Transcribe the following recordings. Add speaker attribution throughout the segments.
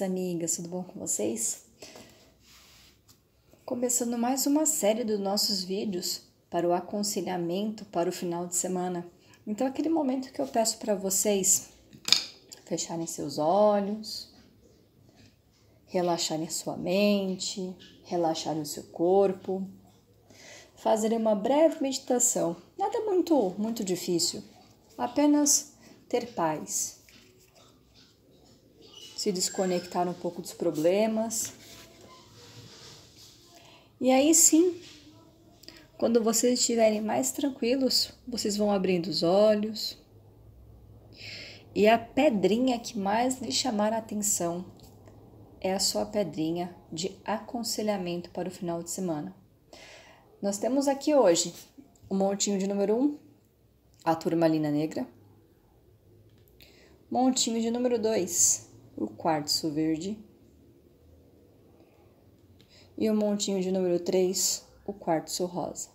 Speaker 1: minhas amigas, tudo bom com vocês? Começando mais uma série dos nossos vídeos para o aconselhamento para o final de semana. Então, aquele momento que eu peço para vocês fecharem seus olhos, relaxarem sua mente, relaxarem o seu corpo, fazerem uma breve meditação. Nada muito, muito difícil, apenas ter paz se desconectar um pouco dos problemas. E aí sim, quando vocês estiverem mais tranquilos, vocês vão abrindo os olhos. E a pedrinha que mais lhe chamar a atenção é a sua pedrinha de aconselhamento para o final de semana. Nós temos aqui hoje o um montinho de número 1, um, a turmalina negra. Montinho de número 2, o quartzo verde. E o montinho de número 3, o quartzo rosa.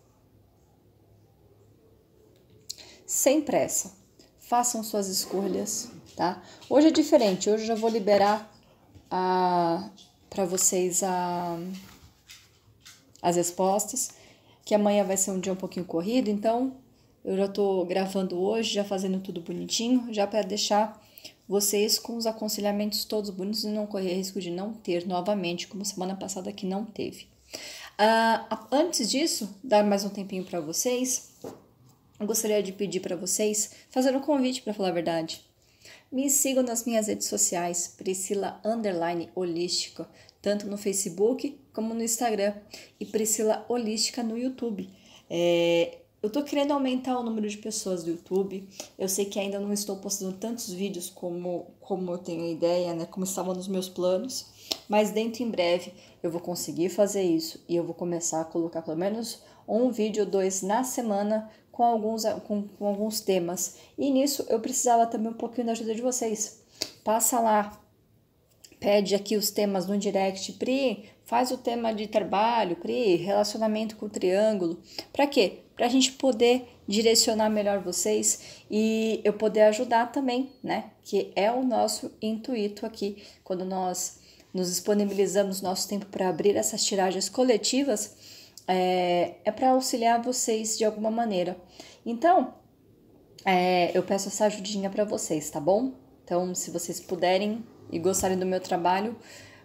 Speaker 1: Sem pressa, façam suas escolhas, tá? Hoje é diferente, hoje eu já vou liberar a para vocês a, as respostas, que amanhã vai ser um dia um pouquinho corrido, então eu já tô gravando hoje, já fazendo tudo bonitinho, já para deixar vocês com os aconselhamentos todos bonitos e não correr risco de não ter novamente, como semana passada que não teve. Uh, antes disso, dar mais um tempinho para vocês, eu gostaria de pedir para vocês fazer um convite para falar a verdade. Me sigam nas minhas redes sociais, Priscila Underline Holística, tanto no Facebook como no Instagram, e Priscila Holística no YouTube. É, eu tô querendo aumentar o número de pessoas do YouTube. Eu sei que ainda não estou postando tantos vídeos como, como eu tenho ideia, né? Como estava nos meus planos. Mas dentro em breve eu vou conseguir fazer isso e eu vou começar a colocar pelo menos um vídeo ou dois na semana com alguns, com, com alguns temas. E nisso eu precisava também um pouquinho da ajuda de vocês. Passa lá, pede aqui os temas no direct, Pri, Faz o tema de trabalho, crie relacionamento com o triângulo. Para quê? Para a gente poder direcionar melhor vocês e eu poder ajudar também, né? Que é o nosso intuito aqui quando nós nos disponibilizamos nosso tempo para abrir essas tiragens coletivas, é, é para auxiliar vocês de alguma maneira. Então, é, eu peço essa ajudinha para vocês, tá bom? Então, se vocês puderem e gostarem do meu trabalho,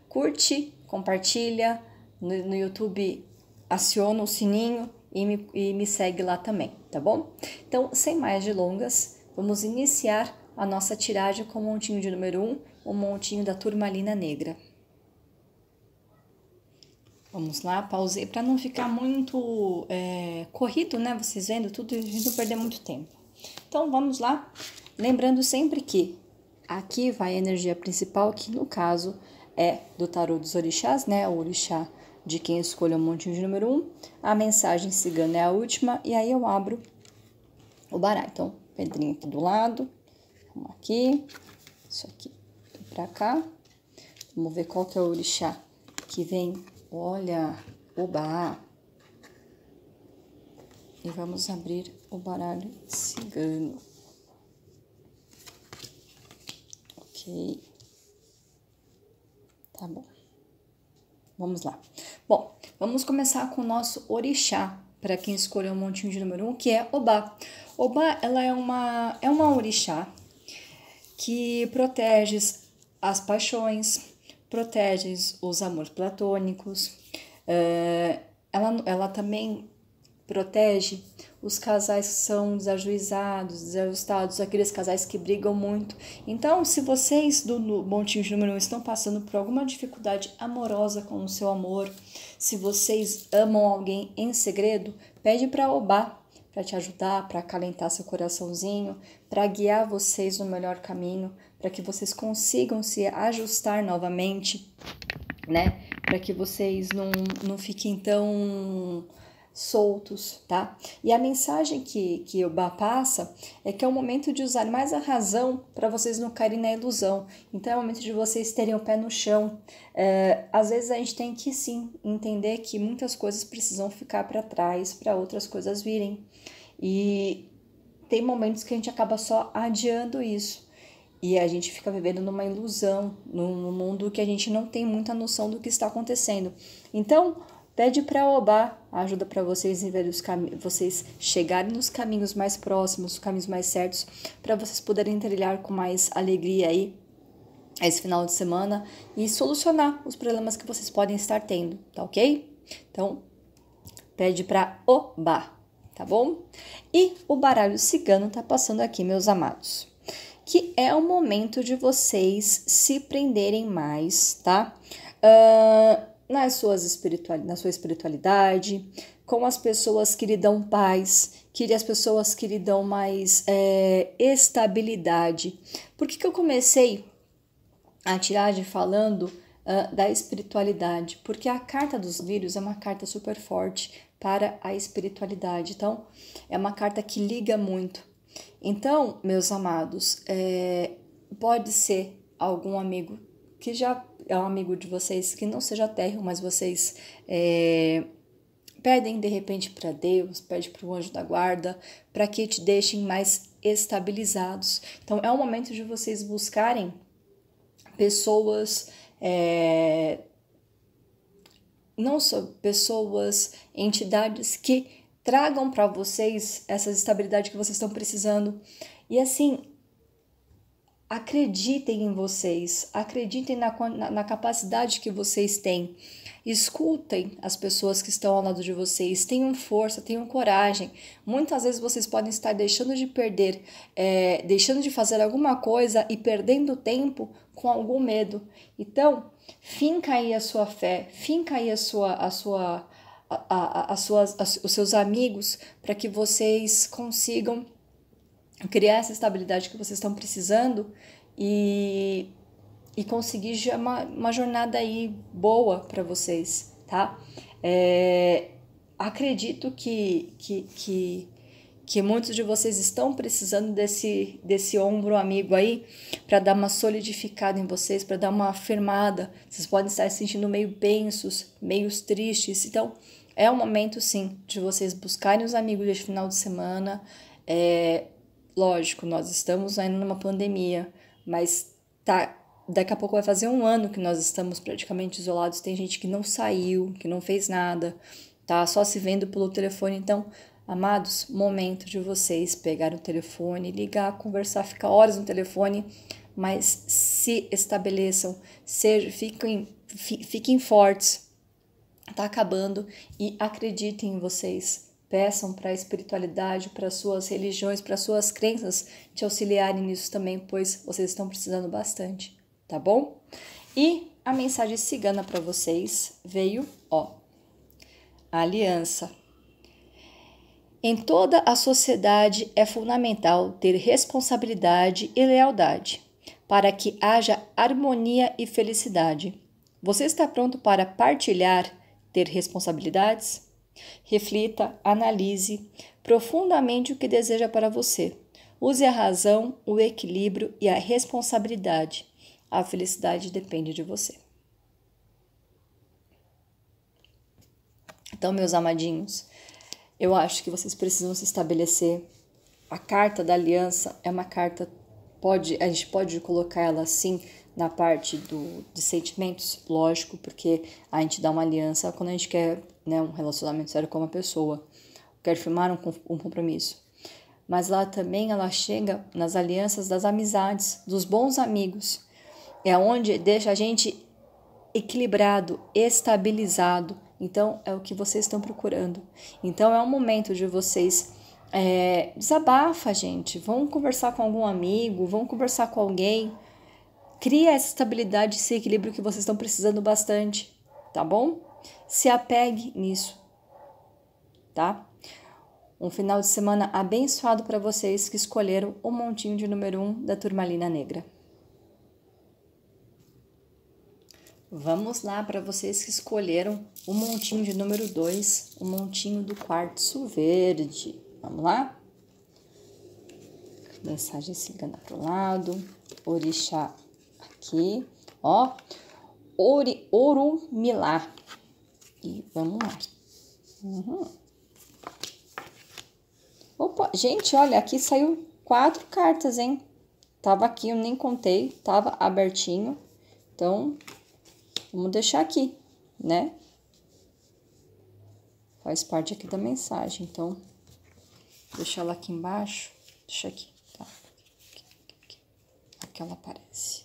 Speaker 1: curte, compartilha, no, no YouTube aciona o sininho e me, e me segue lá também, tá bom? Então, sem mais delongas, vamos iniciar a nossa tiragem com o montinho de número 1, o montinho da turmalina negra. Vamos lá, pausei para não ficar muito é, corrido, né? Vocês vendo tudo, a gente não perder muito tempo. Então, vamos lá. Lembrando sempre que aqui vai a energia principal, que no caso é do tarô dos orixás, né? O orixá de quem escolhe o montinho de número 1. Um. A mensagem cigana é a última, e aí eu abro o baralho. Então, pedrinha aqui do lado, vamos aqui, isso aqui pra cá. Vamos ver qual que é o orixá que vem. Olha, oba! E vamos abrir o baralho cigano. Ok tá bom? Vamos lá. Bom, vamos começar com o nosso orixá, para quem escolheu o montinho de número um, que é Obá. Obá, ela é uma, é uma orixá que protege as paixões, protege os amores platônicos, eh, ela, ela também protege os casais que são desajuizados, desajustados, aqueles casais que brigam muito. Então, se vocês do Montinho de Número 1 estão passando por alguma dificuldade amorosa com o seu amor, se vocês amam alguém em segredo, pede para Obá para te ajudar, para acalentar seu coraçãozinho, para guiar vocês no melhor caminho, para que vocês consigam se ajustar novamente, né? Para que vocês não, não fiquem tão soltos, tá? E a mensagem que, que o Bá passa é que é o momento de usar mais a razão para vocês não caírem na ilusão. Então é o momento de vocês terem o pé no chão. É, às vezes a gente tem que sim entender que muitas coisas precisam ficar para trás para outras coisas virem. E tem momentos que a gente acaba só adiando isso. E a gente fica vivendo numa ilusão, num mundo que a gente não tem muita noção do que está acontecendo. Então, Pede para Obá ajuda para vocês em os vocês chegarem nos caminhos mais próximos, os caminhos mais certos, para vocês poderem trilhar com mais alegria aí esse final de semana e solucionar os problemas que vocês podem estar tendo, tá ok? Então, pede para Obá, tá bom? E o baralho cigano tá passando aqui, meus amados que é o momento de vocês se prenderem mais, tá? Uh, nas suas espiritual, na sua espiritualidade, com as pessoas que lhe dão paz, que as pessoas que lhe dão mais é, estabilidade. Por que, que eu comecei a tiragem falando uh, da espiritualidade? Porque a carta dos lírios é uma carta super forte para a espiritualidade. Então, é uma carta que liga muito. Então, meus amados, é, pode ser algum amigo que já é um amigo de vocês que não seja térreo, mas vocês é, pedem de repente para Deus, pede para o anjo da guarda, para que te deixem mais estabilizados. Então é o momento de vocês buscarem pessoas. É, não só pessoas, entidades que tragam para vocês essa estabilidade que vocês estão precisando. E assim, acreditem em vocês, acreditem na, na, na, capacidade que vocês têm. Escutem as pessoas que estão ao lado de vocês, tenham força, tenham coragem. Muitas vezes vocês podem estar deixando de perder, é, deixando de fazer alguma coisa e perdendo tempo com algum medo. Então, finca aí a sua fé, finca aí a sua, a sua, a, a, a suas, a, os seus amigos para que vocês consigam criar essa estabilidade que vocês estão precisando e, e conseguir uma, uma jornada aí boa para vocês, tá? É, acredito que, que, que, que muitos de vocês estão precisando desse, desse ombro amigo aí para dar uma solidificada em vocês, para dar uma afirmada. Vocês podem estar se sentindo meio pensos, meio tristes. Então, é o momento sim de vocês buscarem os amigos de final de semana. É, lógico, nós estamos ainda numa pandemia, mas tá, daqui a pouco vai fazer um ano que nós estamos praticamente isolados, tem gente que não saiu, que não fez nada, tá só se vendo pelo telefone, então Amados, momento de vocês pegar o telefone, ligar, conversar, ficar horas no telefone, mas se estabeleçam, seja fiquem, fiquem fortes. Tá acabando e acreditem em vocês. Peçam para a espiritualidade, para suas religiões, para suas crenças te auxiliarem nisso também, pois vocês estão precisando bastante, tá bom? E a mensagem cigana para vocês veio, ó. Aliança. Em toda a sociedade é fundamental ter responsabilidade e lealdade para que haja harmonia e felicidade. Você está pronto para partilhar, ter responsabilidades? Reflita, analise profundamente o que deseja para você. Use a razão, o equilíbrio e a responsabilidade. A felicidade depende de você. Então, meus amadinhos, eu acho que vocês precisam se estabelecer. A carta da aliança é uma carta pode a gente pode colocar ela assim na parte do de sentimentos, lógico, porque a gente dá uma aliança quando a gente quer né, um relacionamento sério com uma pessoa. Quer firmar um, um compromisso. Mas lá também ela chega nas alianças das amizades, dos bons amigos. É onde deixa a gente equilibrado, estabilizado. Então é o que vocês estão procurando. Então é um momento de vocês é, desabafa, gente. Vão conversar com algum amigo, vão conversar com alguém. Cria essa estabilidade, esse equilíbrio que vocês estão precisando bastante, tá bom? Se apegue nisso, tá? Um final de semana abençoado para vocês que escolheram o montinho de número 1 um da turmalina negra. Vamos lá para vocês que escolheram o montinho de número 2, o montinho do quartzo verde. Vamos lá? Mensagem cigana para o lado, orixá aqui, ó. Ori, Orumilá, e vamos lá. Uhum. Opa, gente, olha, aqui saiu quatro cartas, hein? Tava aqui, eu nem contei, tava abertinho. Então, vamos deixar aqui, né? Faz parte aqui da mensagem, então, deixa ela aqui embaixo. Deixa aqui, tá? Aqui ela aparece.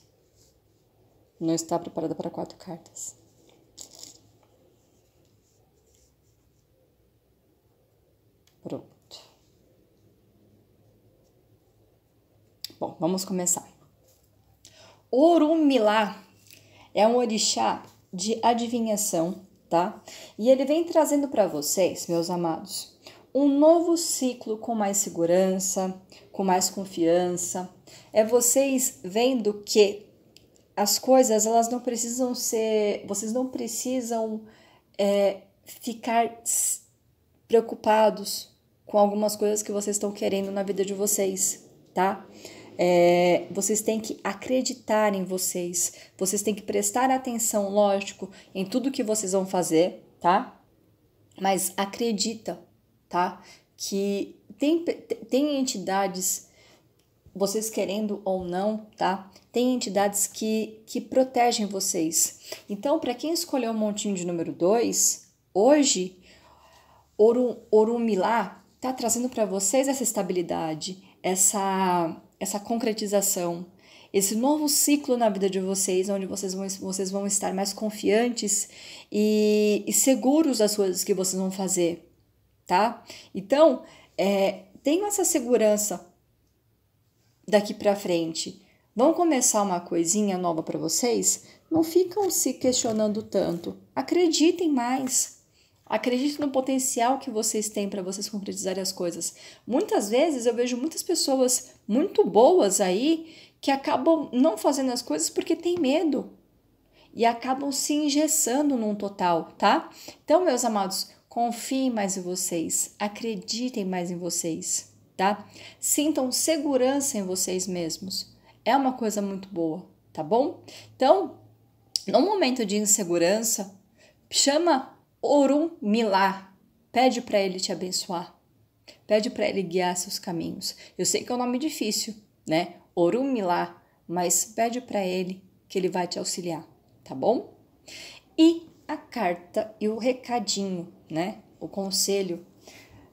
Speaker 1: Não está preparada para quatro cartas. Pronto. Bom, vamos começar. Orumilá é um orixá de adivinhação, tá? E ele vem trazendo para vocês, meus amados, um novo ciclo com mais segurança, com mais confiança. É vocês vendo que as coisas elas não precisam ser, vocês não precisam é, ficar preocupados com algumas coisas que vocês estão querendo na vida de vocês, tá? É, vocês têm que acreditar em vocês, vocês têm que prestar atenção, lógico, em tudo que vocês vão fazer, tá? Mas acredita, tá? Que tem, tem entidades, vocês querendo ou não, tá? Tem entidades que, que protegem vocês. Então, para quem escolheu o um montinho de número 2, hoje, Orumilá, está trazendo para vocês essa estabilidade, essa, essa concretização, esse novo ciclo na vida de vocês, onde vocês vão, vocês vão estar mais confiantes e, e seguros das coisas que vocês vão fazer, tá? Então, é, tenham essa segurança daqui para frente. Vão começar uma coisinha nova para vocês? Não ficam se questionando tanto. Acreditem mais Acredite no potencial que vocês têm para vocês concretizarem as coisas. Muitas vezes eu vejo muitas pessoas muito boas aí que acabam não fazendo as coisas porque tem medo e acabam se engessando num total, tá? Então, meus amados, confiem mais em vocês, acreditem mais em vocês, tá? Sintam segurança em vocês mesmos. É uma coisa muito boa, tá bom? Então, no momento de insegurança, chama Orum Milá. Pede para ele te abençoar. Pede para ele guiar seus caminhos. Eu sei que é um nome difícil, né? Orum Milá, mas pede para ele que ele vai te auxiliar, tá bom? E a carta e o recadinho, né? O conselho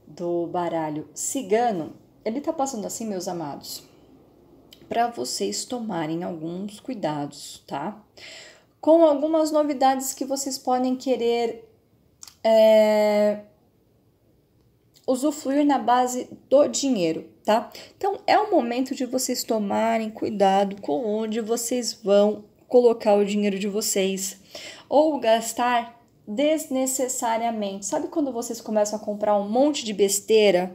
Speaker 1: do baralho cigano, ele tá passando assim, meus amados, para vocês tomarem alguns cuidados, tá? Com algumas novidades que vocês podem querer é, usufruir na base do dinheiro, tá? Então é o momento de vocês tomarem cuidado com onde vocês vão colocar o dinheiro de vocês ou gastar desnecessariamente. Sabe quando vocês começam a comprar um monte de besteira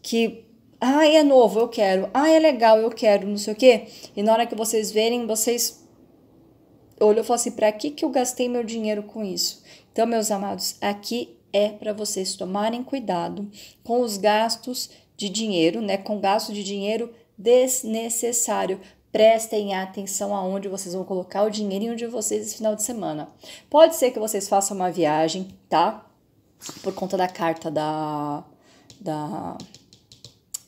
Speaker 1: que ah, é novo, eu quero. Ah, é legal, eu quero, não sei o quê. E na hora que vocês verem, vocês olham e falam assim, "Para que, que eu gastei meu dinheiro com isso? Então, meus amados, aqui é para vocês tomarem cuidado com os gastos de dinheiro, né? Com gasto de dinheiro desnecessário. Prestem atenção aonde vocês vão colocar o dinheirinho de vocês esse final de semana. Pode ser que vocês façam uma viagem, tá? Por conta da carta da, da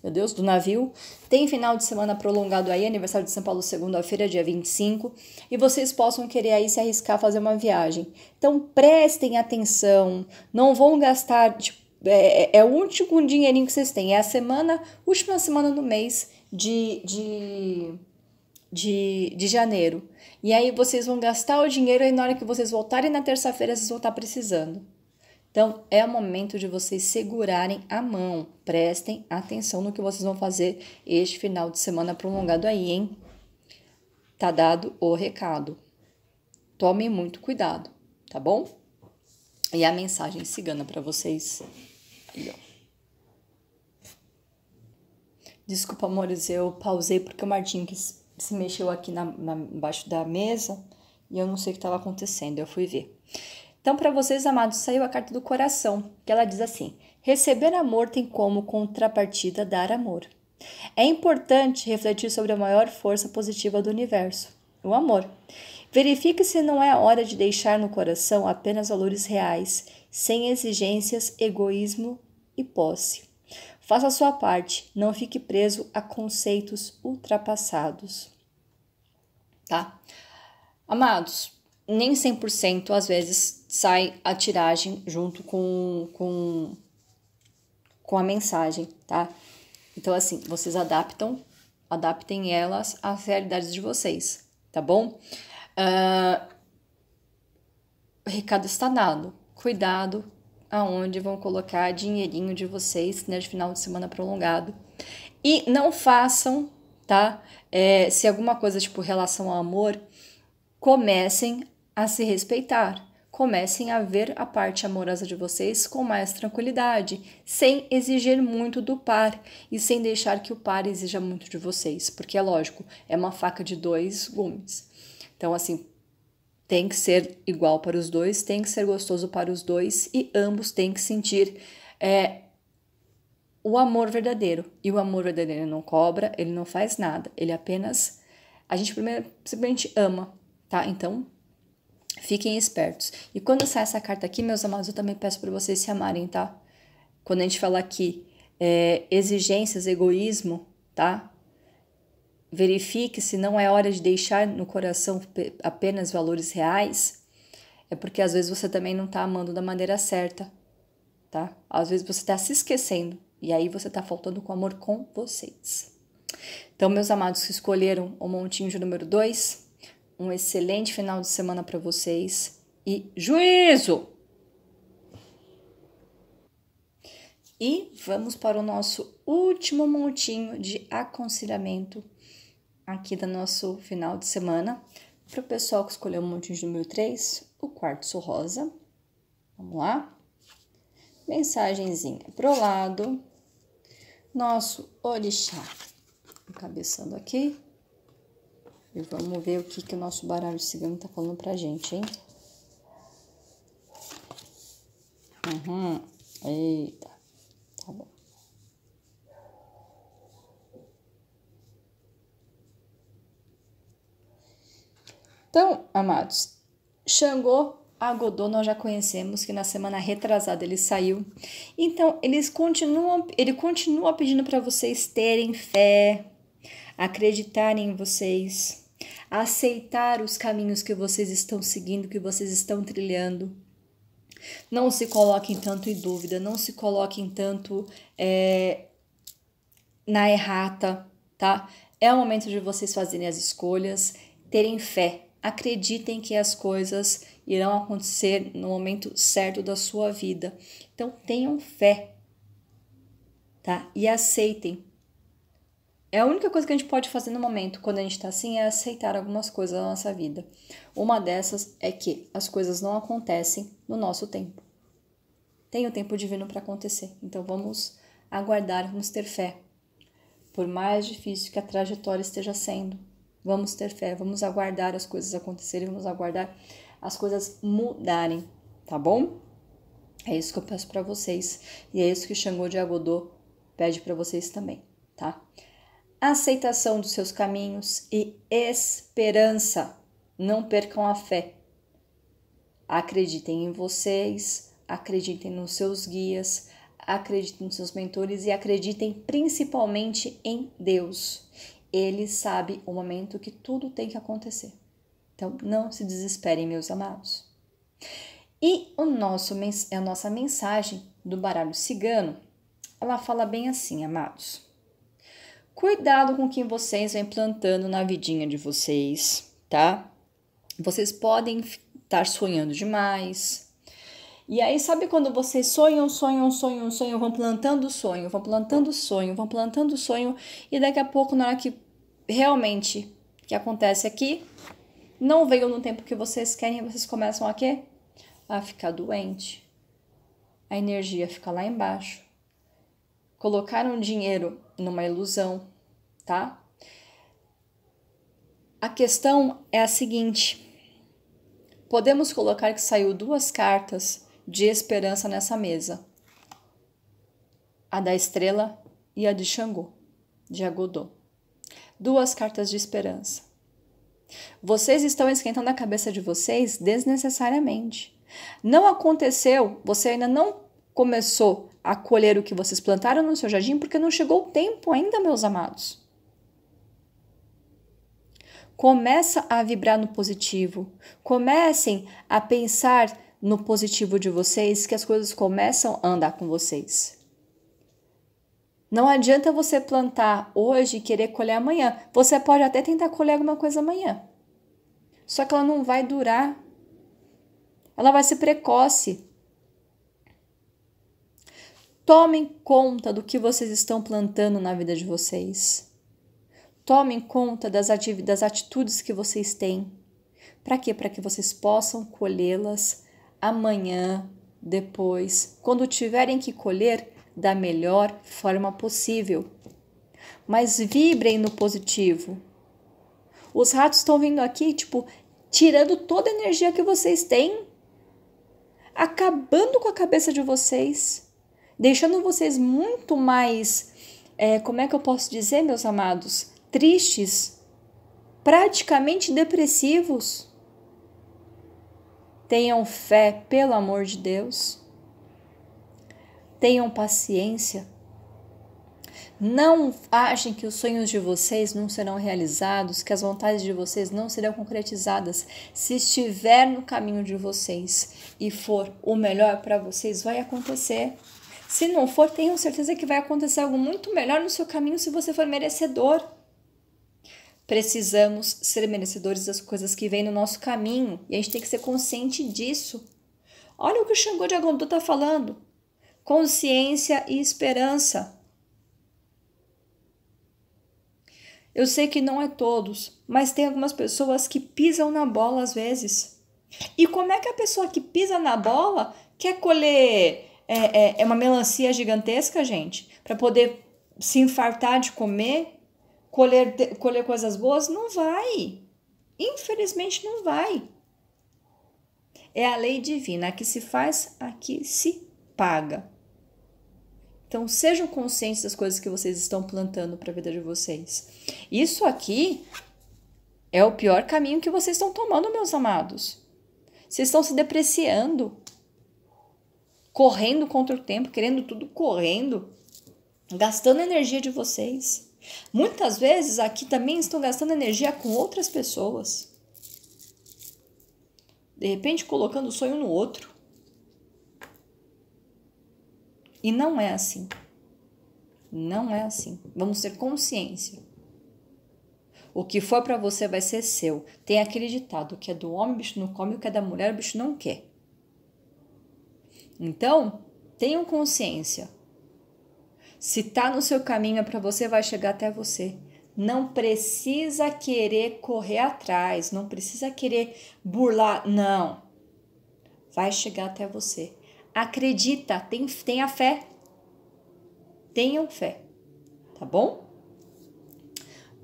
Speaker 1: meu Deus, do navio. Tem final de semana prolongado aí, aniversário de São Paulo, segunda-feira, dia 25, e vocês possam querer aí se arriscar a fazer uma viagem. Então prestem atenção, não vão gastar, tipo, é, é, é o tipo, último dinheirinho que vocês têm, é a semana, última semana do mês de, de de, de janeiro. E aí vocês vão gastar o dinheiro e na hora que vocês voltarem na terça-feira, vocês vão estar precisando. Então, é o momento de vocês segurarem a mão. Prestem atenção no que vocês vão fazer este final de semana prolongado aí, hein? Tá dado o recado. Tomem muito cuidado, tá bom? E a mensagem cigana para vocês. Aí, ó. Desculpa, amores, eu pausei porque o Martinho que se mexeu aqui na, na, embaixo da mesa e eu não sei o que estava acontecendo, eu fui ver. Então, para vocês, amados, saiu a carta do coração, que ela diz assim: receber amor tem como contrapartida dar amor. É importante refletir sobre a maior força positiva do universo, o amor. Verifique se não é a hora de deixar no coração apenas valores reais, sem exigências, egoísmo e posse. Faça a sua parte, não fique preso a conceitos ultrapassados. Tá? Amados, nem 100% às vezes sai a tiragem junto com, com, com a mensagem, tá? Então, assim, vocês adaptam, adaptem elas às realidades de vocês, tá bom? Uh, o recado está dado. Cuidado aonde vão colocar dinheirinho de vocês nesse né, de final de semana prolongado. E não façam, tá? É, se alguma coisa, tipo, relação ao amor, comecem a se respeitar comecem a ver a parte amorosa de vocês com mais tranquilidade, sem exigir muito do par e sem deixar que o par exija muito de vocês, porque é lógico, é uma faca de dois gumes. Então, assim, tem que ser igual para os dois, tem que ser gostoso para os dois e ambos têm que sentir é, o amor verdadeiro. E o amor verdadeiro não cobra, ele não faz nada, ele apenas. A gente primeiro simplesmente ama, tá? Então Fiquem espertos. E quando sai essa carta aqui, meus amados, eu também peço para vocês se amarem, tá? Quando a gente falar aqui é, exigências, egoísmo, tá? Verifique se não é hora de deixar no coração apenas valores reais. É porque às vezes você também não tá amando da maneira certa, tá? Às vezes você tá se esquecendo e aí você tá faltando com amor com vocês. Então, meus amados que escolheram o montinho de número 2, um excelente final de semana para vocês e juízo! E vamos para o nosso último montinho de aconselhamento aqui do nosso final de semana. Para o pessoal que escolheu o montinho de número 3, o quartzo rosa. Vamos lá? Mensagenzinha pro lado. Nosso orixá. Encabeçando aqui. E vamos ver o que, que o nosso baralho cigano tá falando pra gente, hein? Uhum. Eita. Tá bom. Então, amados, Xangô, Agodô nós já conhecemos que na semana retrasada ele saiu. Então, eles continuam, ele continua pedindo para vocês terem fé, acreditar em vocês, aceitar os caminhos que vocês estão seguindo, que vocês estão trilhando. Não se coloquem tanto em dúvida, não se coloquem tanto é, na errata, tá? É o momento de vocês fazerem as escolhas, terem fé, acreditem que as coisas irão acontecer no momento certo da sua vida. Então tenham fé, tá? E aceitem é a única coisa que a gente pode fazer no momento, quando a gente está assim, é aceitar algumas coisas da nossa vida. Uma dessas é que as coisas não acontecem no nosso tempo. Tem o tempo divino para acontecer. Então vamos aguardar, vamos ter fé. Por mais difícil que a trajetória esteja sendo, vamos ter fé, vamos aguardar as coisas acontecerem, vamos aguardar as coisas mudarem, tá bom? É isso que eu peço para vocês e é isso que Xangô de Agodô pede para vocês também, tá? aceitação dos seus caminhos e esperança. Não percam a fé. Acreditem em vocês, acreditem nos seus guias, acreditem nos seus mentores e acreditem principalmente em Deus. Ele sabe o momento que tudo tem que acontecer. Então, não se desesperem, meus amados. E o nosso, a nossa mensagem do baralho cigano, ela fala bem assim, amados. Cuidado com quem vocês vêm plantando na vidinha de vocês, tá? Vocês podem estar tá sonhando demais. E aí, sabe quando vocês sonham, sonham, sonham, sonham, vão plantando sonho, vão plantando sonho, vão plantando sonho, e daqui a pouco, na hora que realmente que acontece aqui, não veio no tempo que vocês querem, vocês começam a quê? A ficar doente. A energia fica lá embaixo. Colocaram dinheiro numa ilusão, tá? A questão é a seguinte: podemos colocar que saiu duas cartas de esperança nessa mesa, a da estrela e a de Xangô, de Agodô. Duas cartas de esperança. Vocês estão esquentando a cabeça de vocês desnecessariamente. Não aconteceu, você ainda não começou a colher o que vocês plantaram no seu jardim porque não chegou o tempo ainda, meus amados. Começa a vibrar no positivo. Comecem a pensar no positivo de vocês que as coisas começam a andar com vocês. Não adianta você plantar hoje e querer colher amanhã. Você pode até tentar colher alguma coisa amanhã. Só que ela não vai durar. Ela vai ser precoce. Tomem conta do que vocês estão plantando na vida de vocês. Tomem conta das, das atitudes que vocês têm. Para quê? Para que vocês possam colhê-las amanhã, depois, quando tiverem que colher da melhor forma possível. Mas vibrem no positivo. Os ratos estão vindo aqui, tipo, tirando toda a energia que vocês têm, acabando com a cabeça de vocês deixando vocês muito mais, é, como é que eu posso dizer, meus amados? Tristes, praticamente depressivos. Tenham fé, pelo amor de Deus. Tenham paciência. Não achem que os sonhos de vocês não serão realizados, que as vontades de vocês não serão concretizadas. Se estiver no caminho de vocês e for o melhor para vocês, vai acontecer. Se não for, tenho certeza que vai acontecer algo muito melhor no seu caminho se você for merecedor. Precisamos ser merecedores das coisas que vêm no nosso caminho e a gente tem que ser consciente disso. Olha o que o Xangô de Agondu está falando. Consciência e esperança. Eu sei que não é todos, mas tem algumas pessoas que pisam na bola às vezes. E como é que a pessoa que pisa na bola quer colher é, é, é uma melancia gigantesca, gente, para poder se infartar de comer, colher, colher coisas boas? Não vai. Infelizmente, não vai. É a lei divina. A que se faz, a que se paga. Então, sejam conscientes das coisas que vocês estão plantando para a vida de vocês. Isso aqui é o pior caminho que vocês estão tomando, meus amados. Vocês estão se depreciando correndo contra o tempo, querendo tudo correndo, gastando energia de vocês. Muitas vezes aqui também estão gastando energia com outras pessoas. De repente colocando o sonho no outro. E não é assim. Não é assim. Vamos ter consciência. O que for para você vai ser seu. Tem aquele ditado que é do homem, o bicho não come, o que é da mulher, o bicho não quer. Então, tenham consciência. Se tá no seu caminho é para você, vai chegar até você. Não precisa querer correr atrás, não precisa querer burlar, não. Vai chegar até você. Acredita, tem, tenha fé. Tenham fé, tá bom?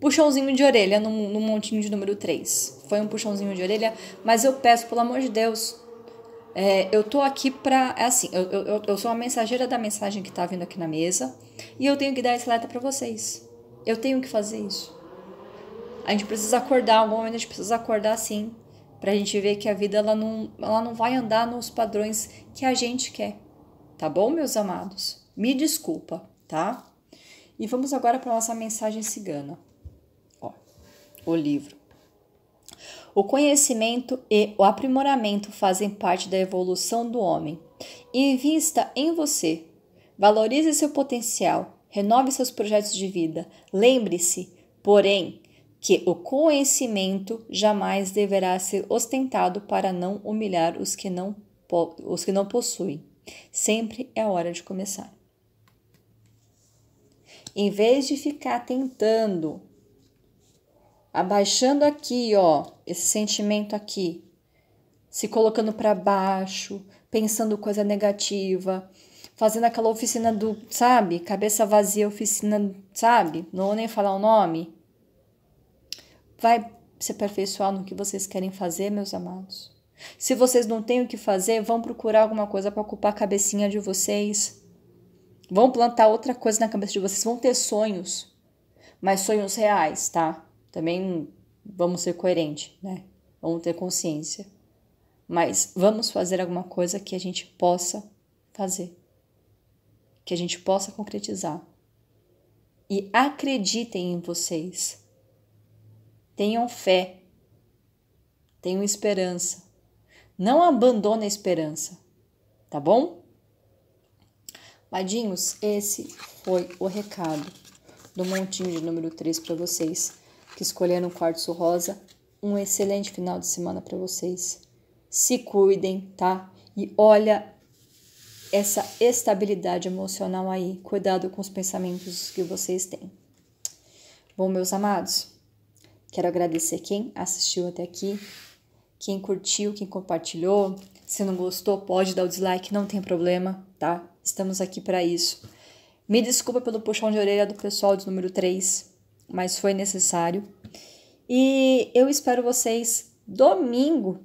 Speaker 1: Puxãozinho de orelha no, no montinho de número 3. Foi um puxãozinho de orelha, mas eu peço, pelo amor de Deus, é, eu tô aqui para. É assim, eu, eu, eu sou a mensageira da mensagem que tá vindo aqui na mesa e eu tenho que dar esse letra para vocês. Eu tenho que fazer isso. A gente precisa acordar, algum momento a gente precisa acordar sim, pra gente ver que a vida ela não, ela não vai andar nos padrões que a gente quer. Tá bom, meus amados? Me desculpa, tá? E vamos agora para nossa mensagem cigana. Ó, o livro. O conhecimento e o aprimoramento fazem parte da evolução do homem. Invista em você. Valorize seu potencial. Renove seus projetos de vida. Lembre-se, porém, que o conhecimento jamais deverá ser ostentado para não humilhar os que não, os que não possuem. Sempre é hora de começar. Em vez de ficar tentando abaixando aqui, ó, esse sentimento aqui, se colocando para baixo, pensando coisa negativa, fazendo aquela oficina do, sabe? Cabeça vazia, oficina, sabe? Não vou nem falar o nome. Vai se aperfeiçoar no que vocês querem fazer, meus amados. Se vocês não têm o que fazer, vão procurar alguma coisa para ocupar a cabecinha de vocês. Vão plantar outra coisa na cabeça de vocês, vão ter sonhos, mas sonhos reais, tá? Também vamos ser coerentes, né? Vamos ter consciência. Mas vamos fazer alguma coisa que a gente possa fazer. Que a gente possa concretizar. E acreditem em vocês. Tenham fé. Tenham esperança. Não abandone a esperança, tá bom? Padinhos, esse foi o recado do montinho de número 3 para vocês que escolheram o quartzo rosa. Um excelente final de semana para vocês. Se cuidem, tá? E olha essa estabilidade emocional aí. Cuidado com os pensamentos que vocês têm. Bom, meus amados, quero agradecer quem assistiu até aqui, quem curtiu, quem compartilhou. Se não gostou, pode dar o dislike, não tem problema, tá? Estamos aqui para isso. Me desculpa pelo puxão de orelha do pessoal de número 3 mas foi necessário. E eu espero vocês domingo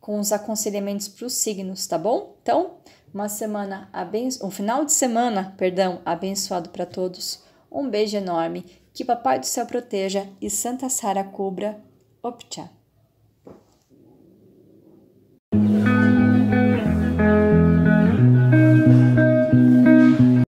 Speaker 1: com os aconselhamentos para os signos, tá bom? Então, uma semana abenço... um final de semana, perdão, abençoado para todos. Um beijo enorme, que papai do céu proteja e Santa Sara cubra. Opcha.